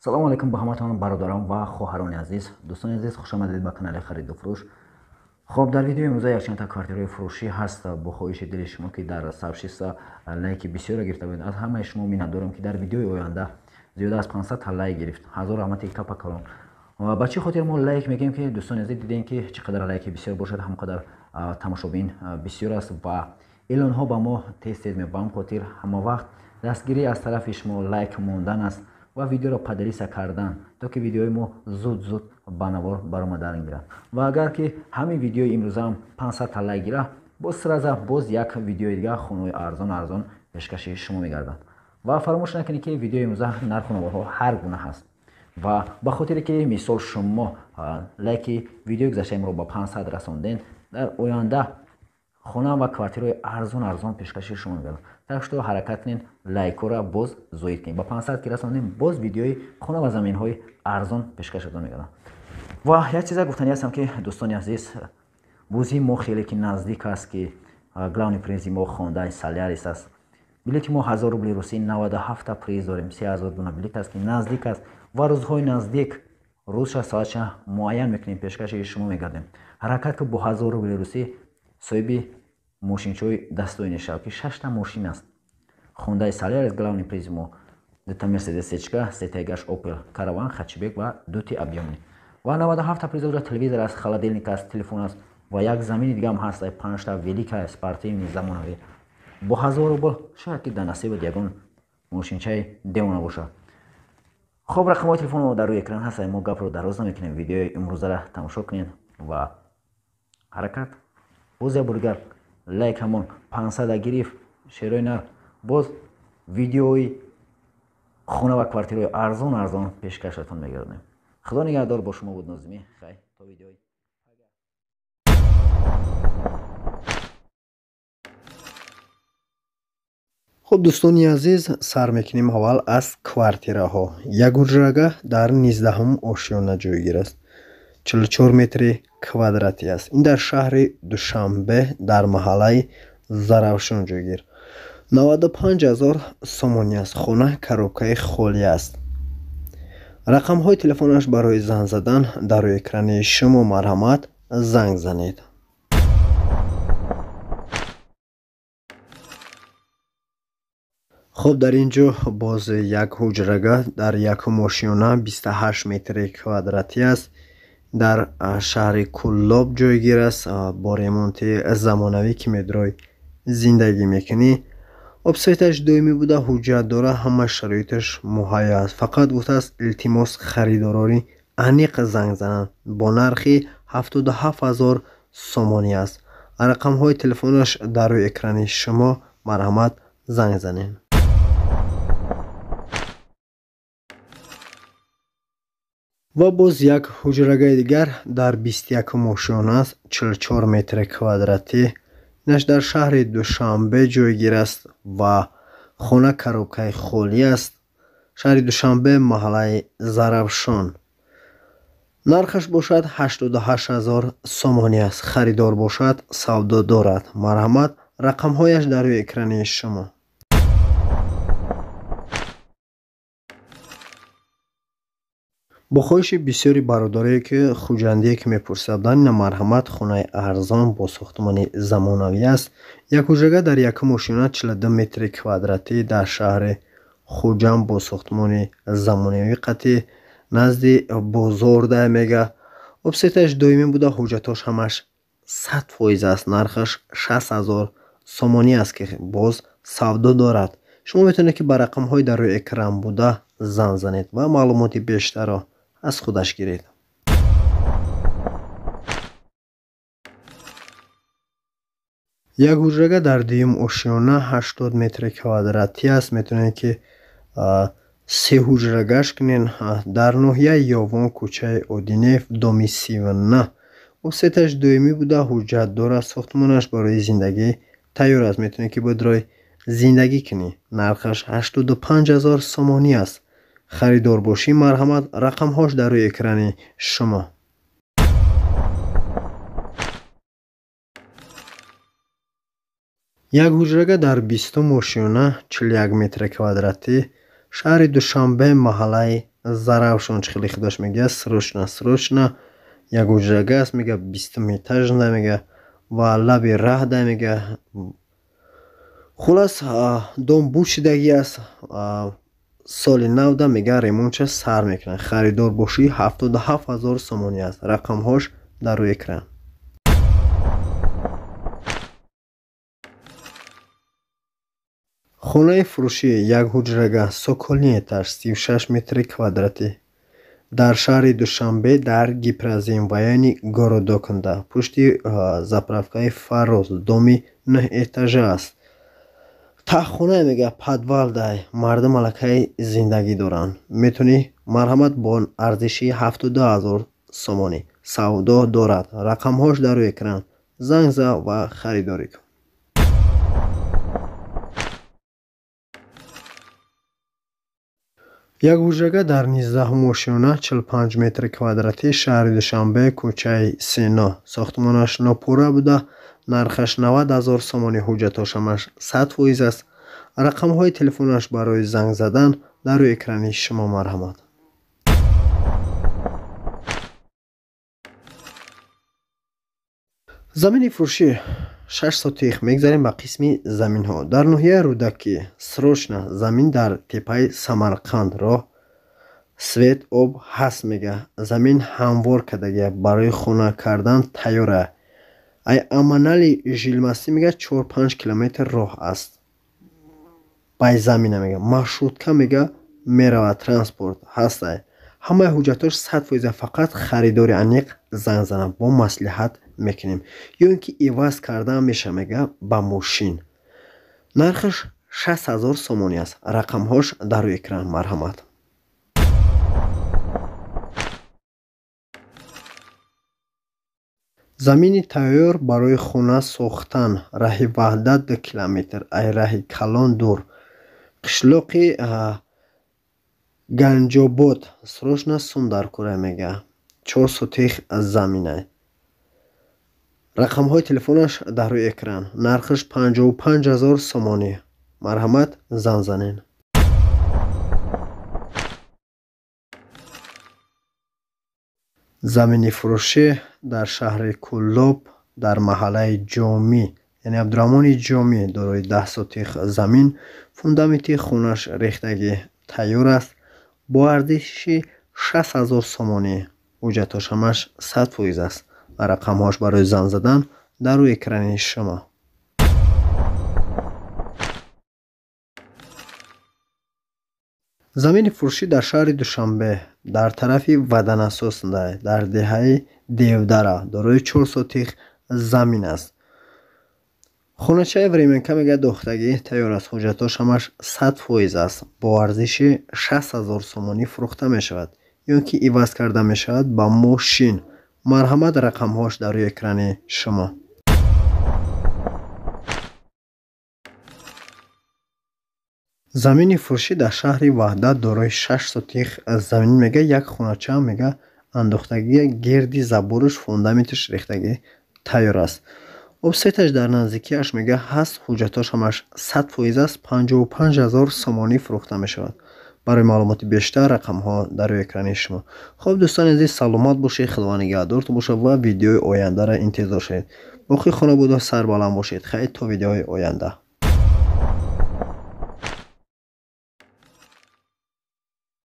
салому алайкум ба ҳаматон бародарон ва хоҳарони азиз дӯстони азиз хушомадед ба канали хариду фурӯш хоб дар видеои имрӯза якчанд та квартираи фурӯшӣ ҳаст бо хоҳиши дили шумо ки дар сабшиста лайки бисёра гирифта буед аз ҳамаи шумо миннатдорам ки дар видеои оянда зиёда аз 500 та лайк гирифт ҳазор раҳмати капа калон ба чӣ хотир мо лайк мегӯем ки дӯстони азиз дидем ки чӣ қадар лайки бисёр бошад ҳамон қадар тамошобин бисёр аст ва илонҳо ба мо тез тез мебам хотир ҳамавақт дастгирӣ аз тарафи шумо лайк мондан аст ва видеоро падариса кардан то ки видеои мо зуд зуд ба навор баромада гирад ва агар ки ҳамин видеои имрӯзаам 500 талай гира боз сираза боз як видеои дигар хунои арзон арзон пешкаши шумо мегардад ва фаромӯш накунед ки видеои имрӯза нарху наворҳо ҳар гуна ҳаст ва ба хотире ки мисол шумо лайки видеои гузаштаимро ба 500 расондед дар оянда хона ва квартираи арзон арзон пешкаши шумо мегардам так што ҳаракат кунед лайкҳоро боз зоид кунед ба 500 ки расонем боз видеои хона ва заминҳои арзон пешкаш додан мегардам ва як чиза гуфтани ҳастам ки дӯстони азиз бузи мо хеле ки наздик аст ки главни призи мо хонда солярис аст билети мо 1000 рубли русӣ 97 приз дорем 3000 гуна билет аст ки наздик аст ва рӯзҳои наздик рӯзша соатша муайян мекунем пешкаши шумо мегардем ҳаракат ки бо 1000 рубли русӣ соҳиби мошинчои достойнейшава ки шашта мошин аст хондаи салер главни призму дута мерседесечка сетайгаш опел караван хачибек ва дути объёмни ва навадуҳафта призоҷа телевизор аст холодилник аст телефон аст ва як замини дигам ҳаст панҷта велика спартивни замонавӣ бо ҳазору бол шояд ки да насибат ягон мошинчаи деона боша хоб рақамои телефонро дар рӯи экран ҳаст мо гапро дароз намекунем видеои имрӯзара тамошо кунед ва ҳаракат бозябо дигар лайк ҳамон пансада гирифт шеърои нар боз видеои хона ва квартираи арзон арзон пешкашатон мегардонем худо нигаҳдор бо шумо буд нозими хай то видеои хуб дӯстони азиз сар мекунем аввал аз квартираҳо як ҳуҷрагаҳ дар 1нздаҳум ошёна ҷойгир аст 44 метри квадрати аст ин дар шаҳри душанбе дар маҳаллаи заравшон ҷойгир 95000 сомонӣ аст хона коробкаи холӣ аст рақамҳои телефонаш барои занг задан дар рӯи экрани шумо марҳамат занг занед хуб дар ин ҷо боз як ҳуҷрага дар якум ошёна 28 метри квадратӣ аст در شهر کلاب جایگیر است با ریمونت زمانوی که میدرای زندگی میکنی اب سایتش دویمی بوده حجت داره همه شرایطش محایه است فقط بوده است التماس خریداراری انیق زنگ زنند با نرخی 77000 سومانی است رقم های تلفنش در روی اکرانی شما مرحمت زنگ زنید ва боз як ҳуҷрагаи дигар дар бистякумошонас ччор метри квадрати инаш дар шаҳри душанбе ҷойгир аст ва хона карокаи холӣ аст шаҳри душанбе маҳаллаи заравшон нархаш бошад 88000 сомонӣ аст харидор бошад савдо дорад марҳамат рақамҳояш дар рӯи экрани шумо 0-6-1-2-3-4-5-6-7-8-9-10 бо хоҳиши бисёри бародаре ки хуҷандиек мепурсад данина марҳамат хонаи арзон бо сохтмони замонавӣ аст як ҳуҷага дар якум ошина 42 метри квадратӣ дар шаҳри хуҷанд бо сохтмони замонавӣ қатъи назди бозор дая мега обсеташ доимӣ буда ҳуҷаташ ҳамаш 100 фоиз аст нархаш 6 0 сомонӣ аст ки боз савдо дорад шумо метавонед ки ба рақамҳои дар рӯи экран буда зан занед ва маълумоти бештарро аз худаш гиред як ҳуҷрага дар дуюм ошёна ҳаштод метри квадрати аст метавонед ки се ҳуҷра гашт кунен дар ноҳияи ёвон кӯчаи одинев доми сивна осеташ дуюмӣ буда ҳуҷҷатдор аст сохтмонаш барои зиндагӣ тайёр аст метавонед ки бодрои зиндагӣ кунӣ нархаш 85 ҳазор сомонӣ аст харидор бошӣ марҳамат рақамҳош дар рӯи экрани шумо як ҳуҷрага дар бисту мошиёна 41 метри квадратӣ шаҳри душанбе маҳаллаи заравшон чихили худош мега срочна срочна як ҳуҷрага аст мега бистуми этаж да мега ва лаби раҳ да мега хулас дом бучидаги аст соли навда мегӯяд ремонтша сар мекунад харидорбошӣ 77000 сомонӣ аст рақамҳош дар рӯи экран хонаи фурӯшӣ якҳуҷрага соколни этаж 36 метри квадратӣ дар шаҳри душанбе дар гипразин ваяни городоканда пушти заправкаи фароз доми нӯҳ этажа аст таҳхонае мега падвал дай марди малакаи зиндагӣ доранд метони марҳамат бо арзиши ҳафтуду ҳазор сомонӣ савдо дорад рақамҳош дар рӯи экран занг за ва харидорӣ кун як ҳуҷрага дар низдаҳум ошёна 45 метри квадрати шаҳри душанбе кӯчаи сино сохтмонаш нопурра буда нархаш 90 ҳазор сомони ҳуҷҷатошамаш 100 фоиз аст рақамҳои телефонаш барои занг задан дар рӯи экрани шумо марҳамад замини фурӯшӣ шаш соти их мегзарем ба қисми заминҳо дар ноҳияи рӯдаки срочна замин дар теппаи самарқанд роҳ свет об ҳаст мегӯяд замин ҳамвор кардагӣ барои хона кардан тайёр аяд ай аманали жилмасӣ мегӯяд чорпанҷ километр роҳ аст бай замина мега маршрутка мега меравад транспорт ҳастай ҳамаи ҳуҷҷатош сад фоиза фақат харидори аниқ занг занад бо маслиҳат мекунем ё ин ки иваз кардан меша мега ба мошин нархаш 6 0 сомонӣ аст рақамҳош дару экран марҳамад замини тайёр барои хона сохтан раҳи ваҳдат ду километр ай раҳи калон дур қишлоқи ганҷобод срошна сундаркура мега чор сутех замина рақамҳои телефонаш дар рӯи экран нархш 55 0 сомонӣ марҳамат зан занин замини фурӯшӣ در شهر کلوب در محله جامی یعنی عبدالرحمن جامی دارای ده ساتیخ زمین فوندامنتی خونش ریختگی تیار است با ارزش 60 هزار سومانی اجتاش همش 100 است و رقمهاش برای زن زدن در روی اکران شما замини фурӯшӣ дар шаҳри душанбе дар тарафи ваданасос дар деҳаи девдара дорои чор сотих замин аст хоначаи временка мегӯяд дохтагӣ тайёр аст ҳуҷҷатош ҳамаш сад фоиз аст бо арзиши шаст ҳазор сомонӣ фурӯхта мешавад ё ки иваз карда мешавад ба мошин марҳамат рақамҳош дар рӯи экрани шумо замини фурӯшӣ дар шаҳри ваҳдат дорои шаш сотих э, замин мега як хуначаа мега андохтагӣ герди забуруш фундаментиш рехтагӣ тайёр аст обсайташ дар наздикиаш мега ҳаст ҳуҷҷаташ ҳамаш сад фоиз аст панҷобу панҷ ҳазор сомонӣ фурӯхта мешавад барои маълумоти бештар рақамҳо дар экрани шумо хоб дӯстони азиз саломат бошед худованд нигаҳдорту бошад ва видеои ояндаро интизор шавед боқи хонабудо сарбаланд бошед хайр то видеои оянда